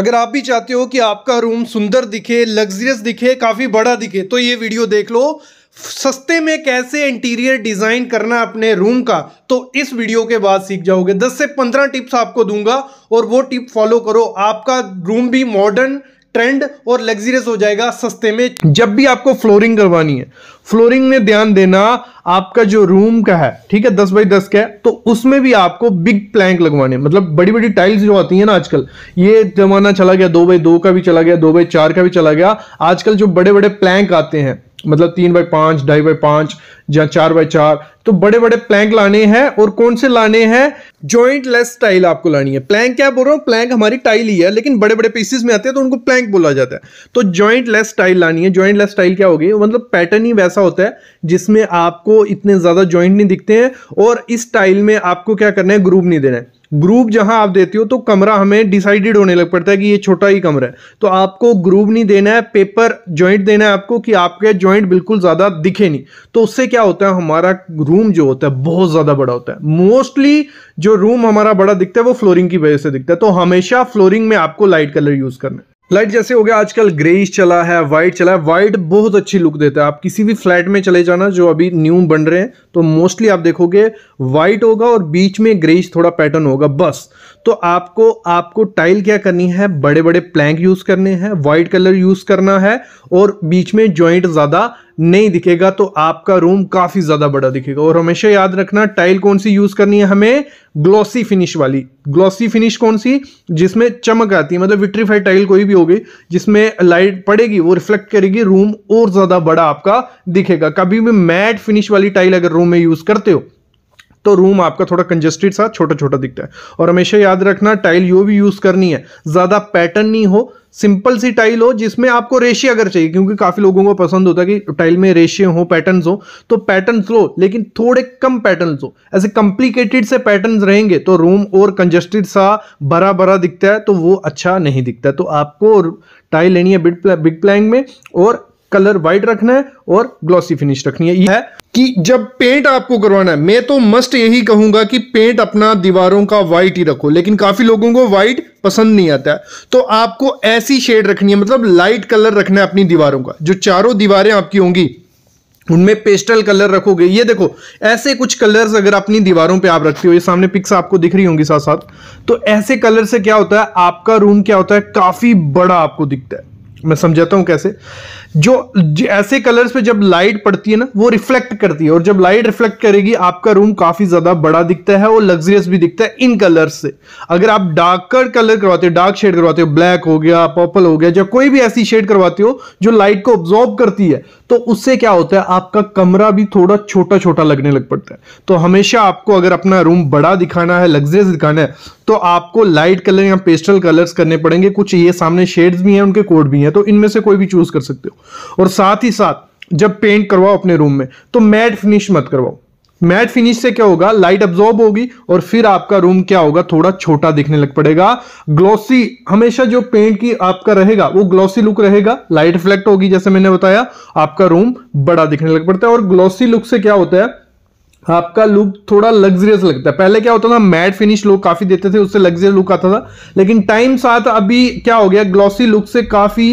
अगर आप भी चाहते हो कि आपका रूम सुंदर दिखे लग्जरियस दिखे काफ़ी बड़ा दिखे तो ये वीडियो देख लो सस्ते में कैसे इंटीरियर डिज़ाइन करना अपने रूम का तो इस वीडियो के बाद सीख जाओगे 10 से 15 टिप्स आपको दूंगा और वो टिप फॉलो करो आपका रूम भी मॉडर्न ट्रेंड और लग्जरियस हो जाएगा सस्ते में जब भी आपको फ्लोरिंग करवानी है फ्लोरिंग में ध्यान देना आपका जो रूम का है ठीक है दस बाई दस का है तो उसमें भी आपको बिग प्लैंक लगवाने मतलब बड़ी बड़ी टाइल्स जो आती है ना आजकल ये जमाना चला गया दो बाई दो का भी चला गया दो बाई चार का भी चला गया आजकल जो बड़े बड़े प्लैंक आते हैं मतलब तीन बाई पांच ढाई बाई पांच या चार बाई चार तो बड़े बड़े प्लैंक लाने हैं और कौन से लाने हैं जॉइंट लेस टाइल आपको लानी है प्लैंक क्या बोल रहा हूँ प्लैंक हमारी टाइल ही है लेकिन बड़े बड़े पीसेस में आते हैं तो उनको प्लैंक बोला जाता है तो जॉइंट लेस टाइल लानी है जॉइंट लेस टाइल क्या होगी मतलब पैटर्न ही वैसा होता है जिसमें आपको इतने ज़्यादा ज्वाइंट नहीं दिखते हैं और इस टाइल में आपको क्या करना है ग्रूव नहीं देना है ग्रुप जहां आप देते हो तो कमरा हमें डिसाइडेड होने लग पड़ता है कि ये छोटा ही कमरा है तो आपको ग्रुप नहीं देना है पेपर जॉइंट देना है आपको कि आपके जॉइंट बिल्कुल ज़्यादा दिखे नहीं तो उससे क्या होता है हमारा रूम जो होता है बहुत ज़्यादा बड़ा होता है मोस्टली जो रूम हमारा बड़ा दिखता है वो फ्लोरिंग की वजह से दिखता है तो हमेशा फ्लोरिंग में आपको लाइट कलर यूज़ करना है लाइट जैसे हो गया आजकल ग्रेइश चला है वाइट चला है वाइट बहुत अच्छी लुक देता है आप किसी भी फ्लैट में चले जाना जो अभी न्यू बन रहे हैं तो मोस्टली आप देखोगे वाइट होगा और बीच में ग्रेइश थोड़ा पैटर्न होगा बस तो आपको आपको टाइल क्या करनी है बड़े बड़े प्लैंक यूज़ करने हैं वाइट कलर यूज़ करना है और बीच में ज्वाइंट ज़्यादा नहीं दिखेगा तो आपका रूम काफ़ी ज़्यादा बड़ा दिखेगा और हमेशा याद रखना टाइल कौन सी यूज़ करनी है हमें ग्लॉसी फिनिश वाली ग्लॉसी फिनिश कौन सी जिसमें चमक आती है मतलब विट्रीफाइड टाइल कोई भी होगी जिसमें लाइट पड़ेगी वो रिफ्लेक्ट करेगी रूम और ज़्यादा बड़ा आपका दिखेगा कभी भी मैट फिनिश वाली टाइल अगर रूम में यूज़ करते हो तो रूम आपका थोड़ा कंजेस्टेड सा छोटा छोटा दिखता है और हमेशा याद रखना टाइल यो भी यूज़ करनी है ज़्यादा पैटर्न नहीं हो सिंपल सी टाइल हो जिसमें आपको रेशे अगर चाहिए क्योंकि काफ़ी लोगों को पसंद होता है कि टाइल में रेशे हो पैटर्न्स हो तो पैटर्न्स लो लेकिन थोड़े कम पैटर्न्स हो ऐसे कॉम्प्लिकेटेड से पैटर्न्स रहेंगे तो रूम और कंजस्टेड सा भरा भरा दिखता है तो वो अच्छा नहीं दिखता तो आपको टाइल लेनी है बिग प्लैंग में और कलर व्हाइट रखना है और ग्लॉसी फिनिश रखनी है यह है कि जब पेंट आपको करवाना है मैं तो मस्ट यही कहूंगा कि पेंट अपना दीवारों का व्हाइट ही रखो लेकिन काफी लोगों को व्हाइट पसंद नहीं आता है तो आपको ऐसी शेड रखनी है मतलब लाइट कलर रखना है अपनी दीवारों का जो चारों दीवारें आपकी होंगी उनमें पेस्टल कलर रखोगे ये देखो ऐसे कुछ कलर्स अगर अपनी दीवारों पे आप रखते हो ये सामने पिक्स आपको दिख रही होंगी साथ साथ तो ऐसे कलर से क्या होता है आपका रूम क्या होता है काफी बड़ा आपको दिखता है मैं समझाता हूं कैसे जो ऐसे कलर्स पे जब लाइट पड़ती है ना वो रिफ्लेक्ट करती है और जब लाइट रिफ्लेक्ट करेगी आपका रूम काफ़ी ज़्यादा बड़ा दिखता है और लग्जरियस भी दिखता है इन कलर्स से अगर आप डार्कर कलर करवाते हो डार्क शेड करवाते हो ब्लैक हो गया पर्पल हो गया या कोई भी ऐसी शेड करवाते हो जो लाइट को ऑब्जॉर्व करती है तो उससे क्या होता है आपका कमरा भी थोड़ा छोटा छोटा लगने लग पड़ता है तो हमेशा आपको अगर अपना रूम बड़ा दिखाना है लग्जरियस दिखाना है तो आपको लाइट कलर या पेस्टल कलर्स करने पड़ेंगे कुछ ये सामने शेड्स भी हैं उनके कोड भी हैं है तो इनमें से कोई भी चूज कर सकते हो और साथ ही साथ जब पेंट करवाओ अपने रूम में तो मैट फिनिश मत करवाओ मैट फिनिश से क्या होगा लाइट अब्जॉर्ब होगी और फिर आपका रूम क्या होगा थोड़ा छोटा दिखने लग पड़ेगा ग्लॉसी हमेशा जो पेंट की आपका रहेगा वो ग्लॉसी लुक रहेगा लाइट रिफ्लेक्ट होगी जैसे मैंने बताया आपका रूम बड़ा दिखने लग पड़ता है और ग्लॉसी लुक से क्या होता है आपका लुक थोड़ा लग्जरियस लगता है पहले क्या होता था मैट फिनिश लुक काफ़ी देते थे उससे लग्जरियस लुक आता था लेकिन टाइम साथ अभी क्या हो गया ग्लॉसी लुक से काफ़ी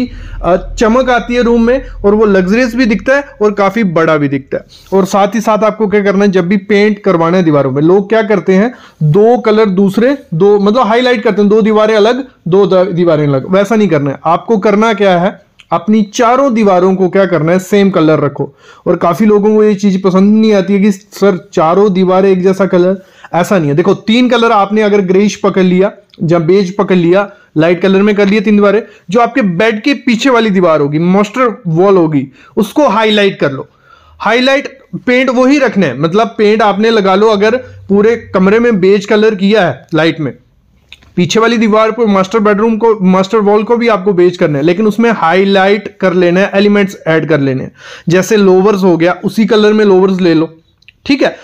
चमक आती है रूम में और वो लग्जरियस भी दिखता है और काफ़ी बड़ा भी दिखता है और साथ ही साथ आपको क्या करना है जब भी पेंट करवाना है दीवारों में लोग क्या करते हैं दो कलर दूसरे दो मतलब हाईलाइट करते हैं दो दीवारें अलग दो दीवारें अलग वैसा नहीं करना है आपको करना क्या है अपनी चारों दीवारों को क्या करना है सेम कलर रखो और काफ़ी लोगों को ये चीज़ पसंद नहीं आती है कि सर चारों दीवारें एक जैसा कलर ऐसा नहीं है देखो तीन कलर आपने अगर ग्रेश पकड़ लिया या बेज पकड़ लिया लाइट कलर में कर लिया तीन दीवारें जो आपके बेड के पीछे वाली दीवार होगी मोस्टर वॉल होगी उसको हाईलाइट कर लो हाईलाइट पेंट वही रखना है मतलब पेंट आपने लगा लो अगर पूरे कमरे में बेज कलर किया है लाइट में पीछे वाली दीवार पर मास्टर बेडरूम को मास्टर वॉल को भी आपको बेच करना है लेकिन उसमें हाईलाइट कर लेना है एलिमेंट्स ऐड कर लेने हैं जैसे लोवर्स हो गया उसी कलर में लोवर्स ले लो ठीक है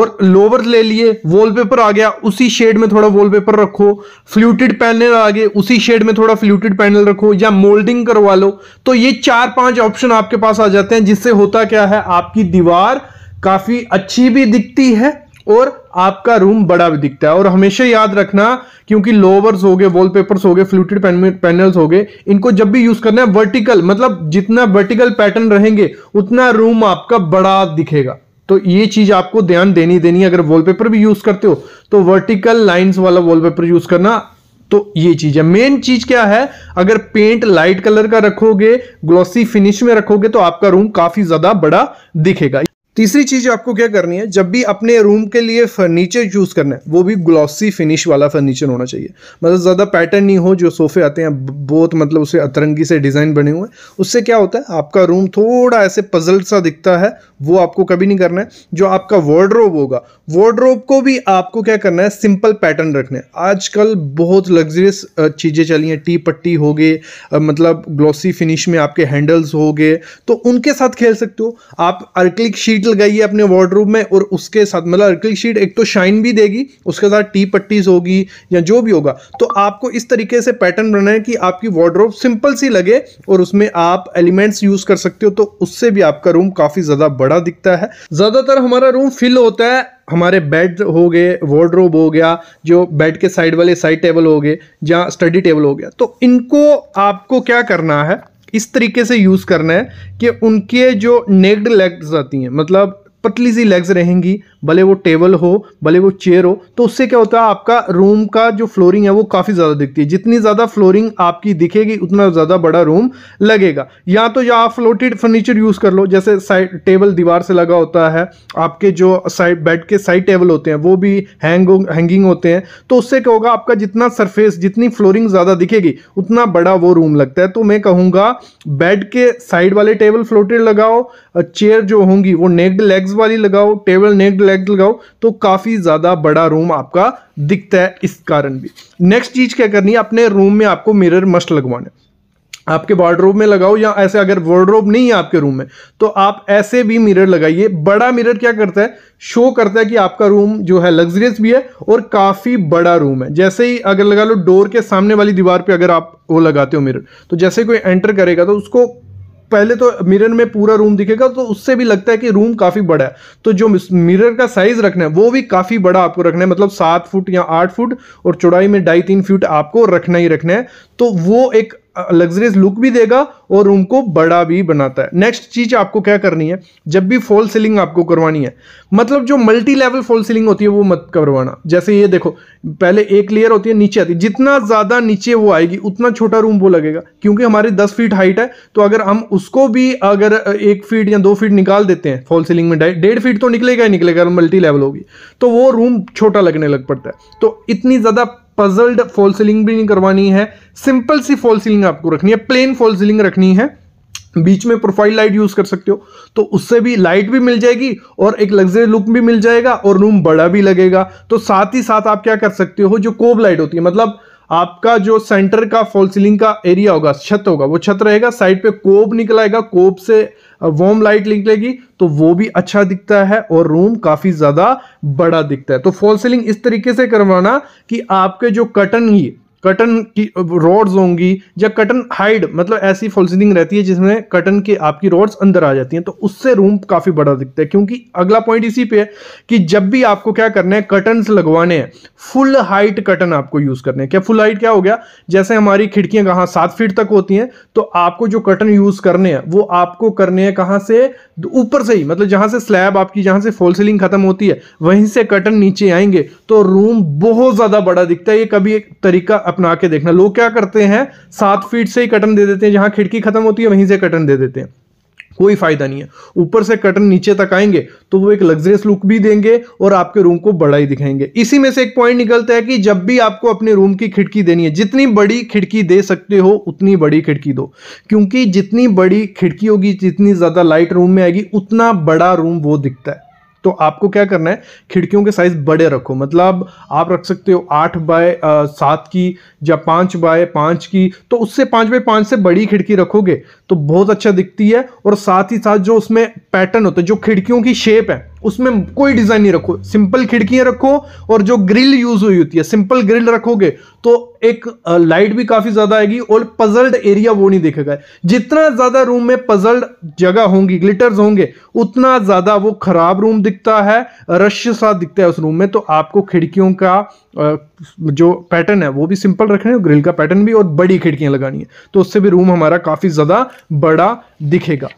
और लोवर ले लिए वॉलपेपर आ गया उसी शेड में थोड़ा वॉलपेपर रखो फ्लूटेड पैनल आ गए उसी शेड में थोड़ा फ्लूटेड पैनल रखो या मोल्डिंग करवा लो तो ये चार पांच ऑप्शन आपके पास आ जाते हैं जिससे होता क्या है आपकी दीवार काफ़ी अच्छी भी दिखती है और आपका रूम बड़ा भी दिखता है और हमेशा याद रखना क्योंकि लोवर्स हो गए वॉल पेपर हो गए फ्लूटेड पैनल्स हो गए इनको जब भी यूज करना है वर्टिकल मतलब जितना वर्टिकल पैटर्न रहेंगे उतना रूम आपका बड़ा दिखेगा तो ये चीज आपको ध्यान देनी देनी अगर वॉलपेपर भी यूज करते हो तो वर्टिकल लाइंस वाला वॉलपेपर यूज करना तो ये चीज है मेन चीज क्या है अगर पेंट लाइट कलर का रखोगे ग्लॉसी फिनिश में रखोगे तो आपका रूम काफी ज्यादा बड़ा दिखेगा तीसरी चीज आपको क्या करनी है जब भी अपने रूम के लिए फर्नीचर चूज करना है वो भी ग्लॉसी फिनिश वाला फर्नीचर होना चाहिए मतलब ज्यादा पैटर्न नहीं हो जो सोफे आते हैं बहुत मतलब उसे अतरंगी से डिजाइन बने हुए हैं उससे क्या होता है आपका रूम थोड़ा ऐसे पजल सा दिखता है वो आपको कभी नहीं करना है जो आपका वार्ड्रोब होगा वार्ड्रोब को भी आपको क्या करना है सिंपल पैटर्न रखने आजकल बहुत लग्जरियस चीज़ें चली हैं टी पट्टी हो गए मतलब ग्लॉसी फिनिश में आपके हैंडल्स हो गए तो उनके साथ खेल सकते हो आप अर्कलिक शीट लगाइए अपने वार्ड्रोब में और उसके साथ मतलब अर्कलिक शीट एक तो शाइन भी देगी उसके साथ टी पट्टीज होगी या जो भी होगा तो आपको इस तरीके से पैटर्न बनाना है कि आपकी वार्ड्रोब सिंपल सी लगे और उसमें आप एलिमेंट्स यूज़ कर सकते हो तो उससे भी आपका रूम काफ़ी ज़्यादा बड़ा बड़ा दिखता है ज़्यादातर हमारा रूम फिल होता है हमारे बेड हो गए वॉर्ड्रोब हो गया जो बेड के साइड वाले साइड टेबल हो गए या स्टडी टेबल हो गया तो इनको आपको क्या करना है इस तरीके से यूज़ करना है कि उनके जो नेग्ड लेग्स आती हैं मतलब पतली सी लेग्स रहेंगी भले वो टेबल हो भले वो चेयर हो तो उससे क्या होता है आपका रूम का जो फ्लोरिंग है वो काफ़ी ज़्यादा दिखती है जितनी ज़्यादा फ्लोरिंग आपकी दिखेगी उतना ज़्यादा बड़ा रूम लगेगा या तो या आप फ्लोटेड फर्नीचर यूज़ कर लो जैसे साइड टेबल दीवार से लगा होता है आपके जो साइड बेड के साइड टेबल होते हैं वो भी हैंग हैंगिंग होते हैं तो उससे क्या होगा आपका जितना सरफेस जितनी फ्लोरिंग ज़्यादा दिखेगी उतना बड़ा वो रूम लगता है तो मैं कहूँगा बेड के साइड वाले टेबल फ्लोटेड लगाओ चेयर जो होंगी वो नेक्ड लेग्स वाली लगाओ टेबल नेक लेग लगाओ तो काफ़ी ज़्यादा बड़ा रूम आपका दिखता है इस कारण भी नेक्स्ट चीज़ क्या करनी है अपने रूम में आपको मिरर मस्ट लगवाने आपके वार्ड्रोब में लगाओ या ऐसे अगर वार्ड्रोब नहीं है आपके रूम में तो आप ऐसे भी मिरर लगाइए बड़ा मिरर क्या करता है शो करता है कि आपका रूम जो है लग्जरियस भी है और काफ़ी बड़ा रूम है जैसे ही अगर लगा लो डोर के सामने वाली दीवार पे अगर आप वो लगाते हो मिरर तो जैसे कोई एंटर करेगा तो उसको पहले तो मिरर में पूरा रूम दिखेगा तो उससे भी लगता है कि रूम काफ़ी बड़ा है तो जो मिरर का साइज़ रखना है वो भी काफ़ी बड़ा आपको रखना है मतलब सात फुट या आठ फुट और चौड़ाई में ढाई तीन फुट आपको रखना ही रखना है तो वो एक लग्जरियस लुक भी देगा और रूम को बड़ा भी बनाता है नेक्स्ट चीज आपको क्या करनी है जब भी फॉल सीलिंग आपको करवानी है मतलब जो मल्टी लेवल फॉल सीलिंग होती है वो मत करवाना जैसे ये देखो पहले एक लेयर होती है नीचे आती है जितना ज़्यादा नीचे वो आएगी उतना छोटा रूम वो लगेगा क्योंकि हमारी दस फीट हाइट है तो अगर हम उसको भी अगर एक फीट या दो फीट निकाल देते हैं फॉल सीलिंग में डेढ़ फीट तो निकलेगा ही निकलेगा मल्टी लेवल होगी तो वो रूम छोटा लगने लग पड़ता है तो इतनी ज़्यादा पजल्ड फॉल सीलिंग भी नहीं करवानी है सिंपल सी फॉल सीलिंग आपको रखनी है प्लेन फॉल सीलिंग रखनी है बीच में प्रोफाइल लाइट यूज कर सकते हो तो उससे भी लाइट भी मिल जाएगी और एक लग्जरी लुक भी मिल जाएगा और रूम बड़ा भी लगेगा तो साथ ही साथ आप क्या कर सकते हो जो कोब लाइट होती है मतलब आपका जो सेंटर का फॉल सीलिंग का एरिया होगा छत होगा वो छत रहेगा साइड पे कोब निकलाएगा कोब से वॉम लाइट निकलेगी तो वो भी अच्छा दिखता है और रूम काफी ज्यादा बड़ा दिखता है तो फॉल सीलिंग इस तरीके से करवाना कि आपके जो कटन ही कटन की रोड्स होंगी या कटन हाइड मतलब ऐसी फॉल्सिंग रहती है जिसमें कटन के आपकी रोड्स अंदर आ जाती हैं तो उससे रूम काफ़ी बड़ा दिखता है क्योंकि अगला पॉइंट इसी पे है कि जब भी आपको क्या करना है कटन्स लगवाने हैं फुल हाइट कटन आपको यूज़ करने हैं क्या फुल हाइट क्या हो गया जैसे हमारी खिड़कियाँ कहाँ सात फीट तक होती हैं तो आपको जो कटन यूज़ करने हैं वो आपको करने हैं कहाँ से ऊपर से ही मतलब जहाँ से स्लैब आपकी जहाँ से फॉल सीलिंग खत्म होती है वहीं से कटन नीचे आएंगे तो रूम बहुत ज़्यादा बड़ा दिखता है ये कभी एक तरीका अपना के देखना लोग क्या करते हैं सात फीट से ही कटन दे देते हैं जहां खिड़की खत्म होती है वहीं से कटन दे देते हैं कोई फायदा नहीं है ऊपर से कटन नीचे तक आएंगे तो वो एक लग्जरियस लुक भी देंगे और आपके रूम को बड़ा ही दिखाएंगे इसी में से एक पॉइंट निकलता है कि जब भी आपको अपने रूम की खिड़की देनी है जितनी बड़ी खिड़की दे सकते हो उतनी बड़ी खिड़की दो क्योंकि जितनी बड़ी खिड़की होगी जितनी ज़्यादा लाइट रूम में आएगी उतना बड़ा रूम वो दिखता है तो आपको क्या करना है खिड़कियों के साइज़ बड़े रखो मतलब आप रख सकते हो आठ बाय सात की या पांच बाय पांच की तो उससे पांच बाय पांच से बड़ी खिड़की रखोगे तो बहुत अच्छा दिखती है और साथ ही साथ जो उसमें पैटर्न होता है जो खिड़कियों की शेप है उसमें कोई डिज़ाइन नहीं रखो सिंपल खिड़कियां रखो और जो ग्रिल यूज हुई होती है सिंपल ग्रिल रखोगे तो एक लाइट भी काफ़ी ज़्यादा आएगी और पजल्ड एरिया वो नहीं देखेगा जितना ज़्यादा रूम में पजल्ड जगह होंगी ग्लिटर्स होंगे उतना ज़्यादा वो खराब रूम दिखता है रश सा दिखता है उस रूम में तो आपको खिड़कियों का जो पैटर्न है वो भी सिंपल रखना है ग्रिल का पैटर्न भी और बड़ी खिड़कियां लगानी है तो उससे भी रूम हमारा काफ़ी ज़्यादा बड़ा दिखेगा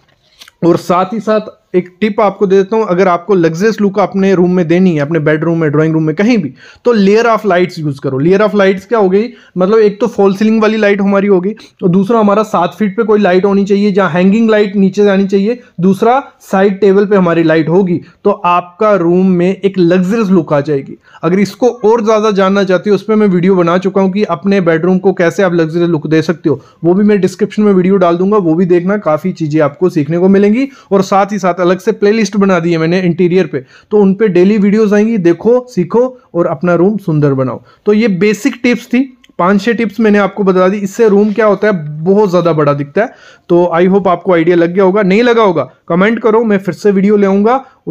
और साथ ही साथ एक टिप आपको दे देता हूँ अगर आपको लग्जरियस लुक अपने रूम में देनी है अपने बेडरूम में ड्राइंग रूम में कहीं भी तो लेयर ऑफ लाइट्स यूज़ करो लेयर ऑफ लाइट्स क्या हो गई मतलब एक तो फॉल सीलिंग वाली लाइट हमारी होगी और दूसरा हमारा सात फीट पे कोई लाइट होनी चाहिए जहाँ हैंगिंग लाइट नीचे जानी चाहिए दूसरा साइड टेबल पर हमारी लाइट होगी तो आपका रूम में एक लग्जरियस लुक आ जाएगी अगर इसको और ज़्यादा जानना चाहती हूँ उस पर मैं वीडियो बना चुका हूँ कि अपने बेडरूम को कैसे आप लग्जरियस लुक दे सकते हो वो भी मैं डिस्क्रिप्शन में वीडियो डाल दूंगा वो भी देखना काफ़ी चीज़ें आपको सीखने को मिलेंगी और साथ ही साथ अलग से प्लेलिस्ट बना दी है मैंने इंटीरियर पे तो उन पे डेली वीडियोस आएंगी देखो सीखो और अपना रूम सुंदर बनाओ तो ये बेसिक टिप्स थी पांच छह टिप्स मैंने आपको बता दी इससे रूम क्या होता है बहुत ज़्यादा बड़ा दिखता है तो आई होप आपको आइडिया लग गया होगा नहीं लगा होगा कमेंट करो मैं फिर से वीडियो ले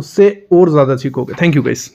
उससे और ज़्यादा सीखोगे थैंक यू गाइस